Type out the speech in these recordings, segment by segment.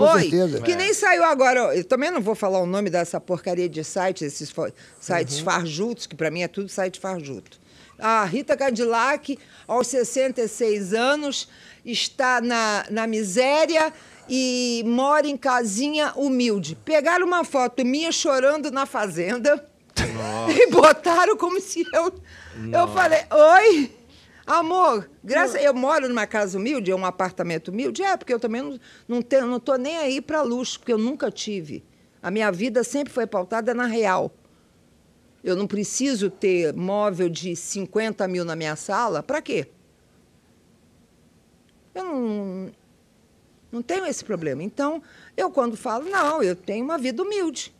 com Oi, certeza. Que nem é. saiu agora. Eu também não vou falar o nome dessa porcaria de site, esses sites uhum. farjutos, que para mim é tudo site farjuto. A Rita Cadillac, aos 66 anos, está na, na miséria e mora em casinha humilde. Pegaram uma foto minha chorando na fazenda Nossa. e botaram como se eu. Nossa. Eu falei, oi? Amor, graças hum. eu moro numa casa humilde, é um apartamento humilde, é porque eu também não não tenho, não tô nem aí para luxo, porque eu nunca tive. A minha vida sempre foi pautada na real. Eu não preciso ter móvel de 50 mil na minha sala, para quê? Eu não, não tenho esse problema. Então, eu quando falo, não, eu tenho uma vida humilde.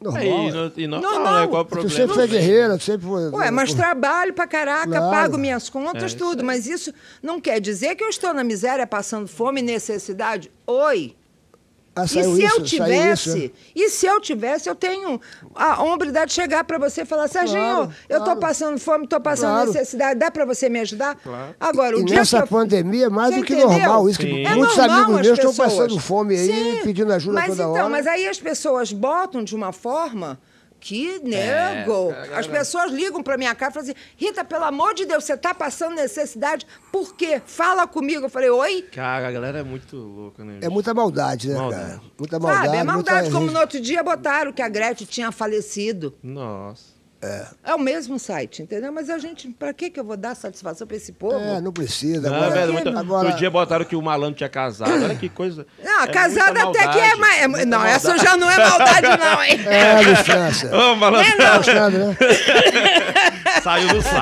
Normal. É, né? e no, e no, normal. Não, é qual é o problema? Você sempre foi guerreira, sempre foi. Ué, mas trabalho pra caraca, claro. pago minhas contas, é, tudo. Mas isso não quer dizer que eu estou na miséria, passando fome, necessidade. Oi! Ah, e se isso, eu tivesse, e se eu tivesse, eu tenho a hombridade de chegar para você e falar, Serginho, claro, eu estou claro. passando fome, estou passando claro. necessidade, dá para você me ajudar? Agora, o e dia nessa eu... pandemia é mais do que entendeu? normal isso. Que é muitos amigos meus estão passando fome aí, Sim, pedindo ajuda mas toda então, hora. Mas aí as pessoas botam de uma forma que é, nego! É, As pessoas ligam para minha casa e falam assim: Rita, pelo amor de Deus, você tá passando necessidade, por quê? Fala comigo. Eu falei: oi? Cara, a galera é muito louca, né? Gente? É muita maldade, né, maldade. cara? Muita maldade. Sabe, é maldade, muita... como no outro dia botaram que a Gretchen tinha falecido. Nossa. É. é o mesmo site, entendeu? Mas a gente, para que que eu vou dar satisfação para esse povo? É, não precisa. Agora, muito, agora... dia botaram que o malandro tinha casado. Olha que coisa. Não, é casado até maldade, que é, mas é Não, maldade. essa já não é maldade, não, hein? É, licença. Ô, malandro. É, não. né? Saiu do site.